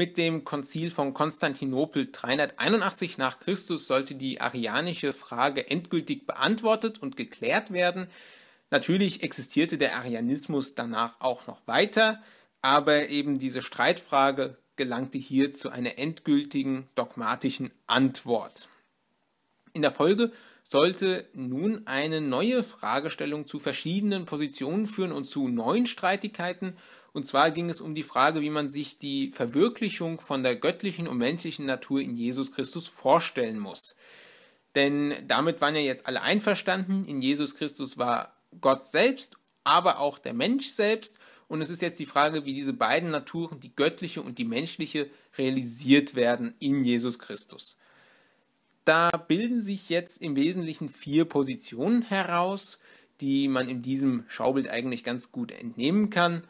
Mit dem Konzil von Konstantinopel 381 nach Christus sollte die arianische Frage endgültig beantwortet und geklärt werden. Natürlich existierte der Arianismus danach auch noch weiter, aber eben diese Streitfrage gelangte hier zu einer endgültigen dogmatischen Antwort. In der Folge sollte nun eine neue Fragestellung zu verschiedenen Positionen führen und zu neuen Streitigkeiten und zwar ging es um die Frage, wie man sich die Verwirklichung von der göttlichen und menschlichen Natur in Jesus Christus vorstellen muss. Denn damit waren ja jetzt alle einverstanden. In Jesus Christus war Gott selbst, aber auch der Mensch selbst. Und es ist jetzt die Frage, wie diese beiden Naturen, die göttliche und die menschliche, realisiert werden in Jesus Christus. Da bilden sich jetzt im Wesentlichen vier Positionen heraus, die man in diesem Schaubild eigentlich ganz gut entnehmen kann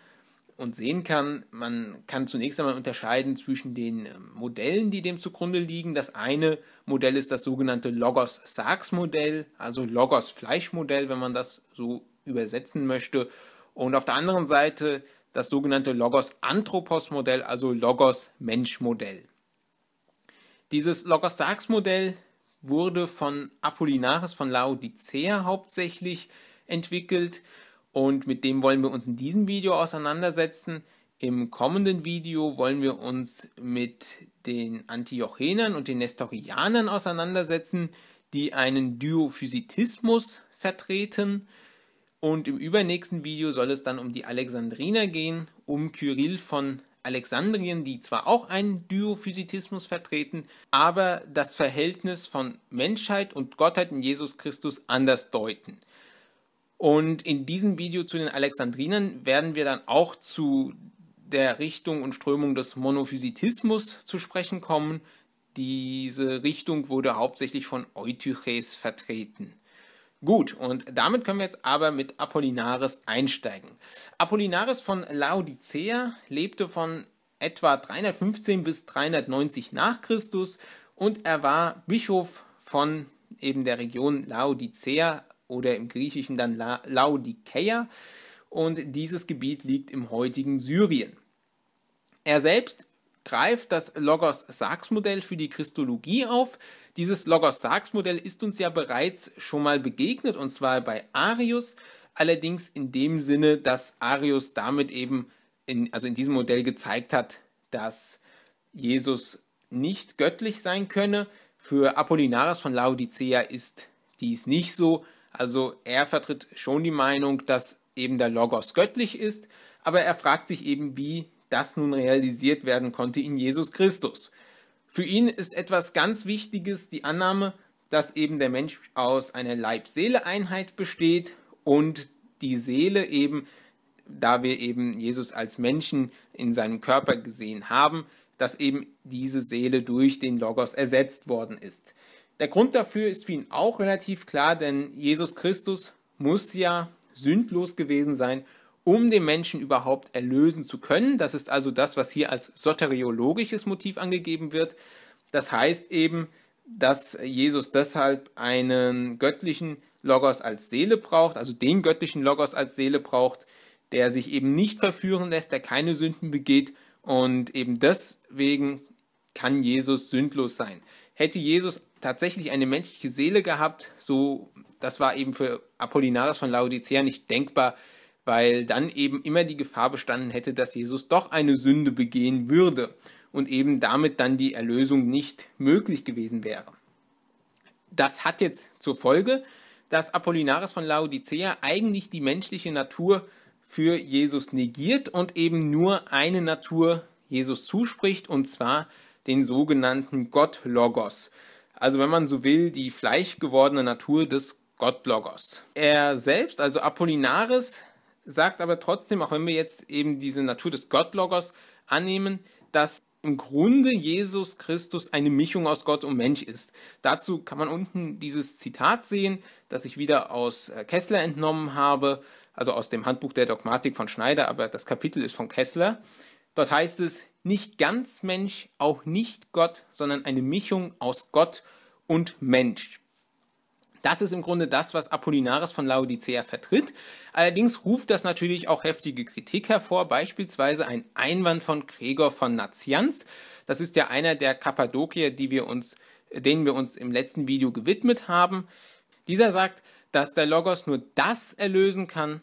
und sehen kann, man kann zunächst einmal unterscheiden zwischen den äh, Modellen, die dem zugrunde liegen. Das eine Modell ist das sogenannte Logos-Sargs-Modell, also Logos-Fleisch-Modell, wenn man das so übersetzen möchte. Und auf der anderen Seite das sogenannte Logos-Anthropos-Modell, also Logos-Mensch-Modell. Dieses Logos-Sargs-Modell wurde von Apollinaris von Laodicea hauptsächlich entwickelt und mit dem wollen wir uns in diesem Video auseinandersetzen. Im kommenden Video wollen wir uns mit den Antiochenern und den Nestorianern auseinandersetzen, die einen Diophysitismus vertreten. Und im übernächsten Video soll es dann um die Alexandriner gehen, um Kyrill von Alexandrien, die zwar auch einen Diophysitismus vertreten, aber das Verhältnis von Menschheit und Gottheit in Jesus Christus anders deuten. Und in diesem Video zu den Alexandrinen werden wir dann auch zu der Richtung und Strömung des Monophysitismus zu sprechen kommen. Diese Richtung wurde hauptsächlich von Eutyches vertreten. Gut, und damit können wir jetzt aber mit Apollinaris einsteigen. Apollinaris von Laodicea lebte von etwa 315 bis 390 nach Christus und er war Bischof von eben der Region Laodicea oder im Griechischen dann La Laodikeia. Und dieses Gebiet liegt im heutigen Syrien. Er selbst greift das Logos-Sarx-Modell für die Christologie auf. Dieses Logos-Sarx-Modell ist uns ja bereits schon mal begegnet, und zwar bei Arius, allerdings in dem Sinne, dass Arius damit eben, in, also in diesem Modell gezeigt hat, dass Jesus nicht göttlich sein könne. Für Apollinaris von Laodicea ist dies nicht so. Also er vertritt schon die Meinung, dass eben der Logos göttlich ist, aber er fragt sich eben, wie das nun realisiert werden konnte in Jesus Christus. Für ihn ist etwas ganz Wichtiges die Annahme, dass eben der Mensch aus einer Leib-Seele-Einheit besteht und die Seele eben, da wir eben Jesus als Menschen in seinem Körper gesehen haben, dass eben diese Seele durch den Logos ersetzt worden ist. Der Grund dafür ist für ihn auch relativ klar, denn Jesus Christus muss ja sündlos gewesen sein, um den Menschen überhaupt erlösen zu können. Das ist also das, was hier als soteriologisches Motiv angegeben wird. Das heißt eben, dass Jesus deshalb einen göttlichen Logos als Seele braucht, also den göttlichen Logos als Seele braucht, der sich eben nicht verführen lässt, der keine Sünden begeht und eben deswegen kann Jesus sündlos sein. Hätte Jesus tatsächlich eine menschliche Seele gehabt, so das war eben für Apollinaris von Laodicea nicht denkbar, weil dann eben immer die Gefahr bestanden hätte, dass Jesus doch eine Sünde begehen würde und eben damit dann die Erlösung nicht möglich gewesen wäre. Das hat jetzt zur Folge, dass Apollinaris von Laodicea eigentlich die menschliche Natur für Jesus negiert und eben nur eine Natur Jesus zuspricht, und zwar den sogenannten Gott Logos also wenn man so will, die fleischgewordene Natur des Gottblogos. Er selbst, also Apollinaris, sagt aber trotzdem, auch wenn wir jetzt eben diese Natur des Gottlogos annehmen, dass im Grunde Jesus Christus eine Mischung aus Gott und Mensch ist. Dazu kann man unten dieses Zitat sehen, das ich wieder aus äh, Kessler entnommen habe, also aus dem Handbuch der Dogmatik von Schneider, aber das Kapitel ist von Kessler. Dort heißt es, nicht ganz Mensch, auch nicht Gott, sondern eine Mischung aus Gott und Mensch. Das ist im Grunde das, was Apollinaris von Laodicea vertritt. Allerdings ruft das natürlich auch heftige Kritik hervor, beispielsweise ein Einwand von Gregor von Nazianz. Das ist ja einer der Kappadokier, die wir uns, denen wir uns im letzten Video gewidmet haben. Dieser sagt, dass der Logos nur das erlösen kann,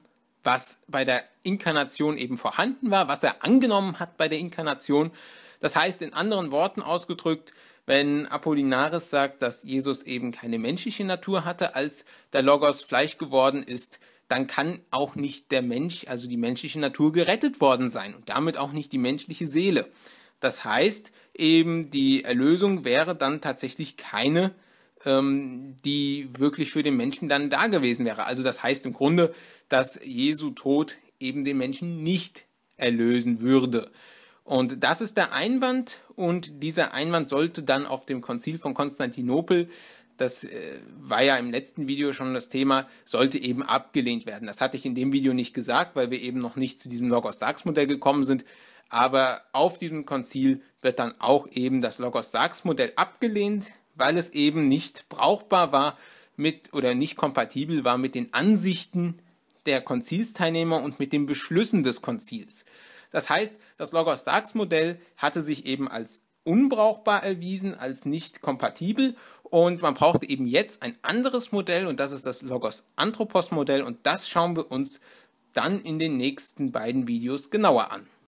was bei der Inkarnation eben vorhanden war, was er angenommen hat bei der Inkarnation. Das heißt in anderen Worten ausgedrückt, wenn Apollinaris sagt, dass Jesus eben keine menschliche Natur hatte, als der Logos Fleisch geworden ist, dann kann auch nicht der Mensch, also die menschliche Natur gerettet worden sein und damit auch nicht die menschliche Seele. Das heißt, eben die Erlösung wäre dann tatsächlich keine ähm, die wirklich für den Menschen dann da gewesen wäre. Also das heißt im Grunde, dass Jesu Tod eben den Menschen nicht erlösen würde. Und das ist der Einwand und dieser Einwand sollte dann auf dem Konzil von Konstantinopel, das äh, war ja im letzten Video schon das Thema, sollte eben abgelehnt werden. Das hatte ich in dem Video nicht gesagt, weil wir eben noch nicht zu diesem logos sachs modell gekommen sind. Aber auf diesem Konzil wird dann auch eben das logos sachs modell abgelehnt, weil es eben nicht brauchbar war mit oder nicht kompatibel war mit den Ansichten der Konzilsteilnehmer und mit den Beschlüssen des Konzils. Das heißt, das Logos-Sarx-Modell hatte sich eben als unbrauchbar erwiesen, als nicht kompatibel und man brauchte eben jetzt ein anderes Modell und das ist das Logos-Anthropos-Modell und das schauen wir uns dann in den nächsten beiden Videos genauer an.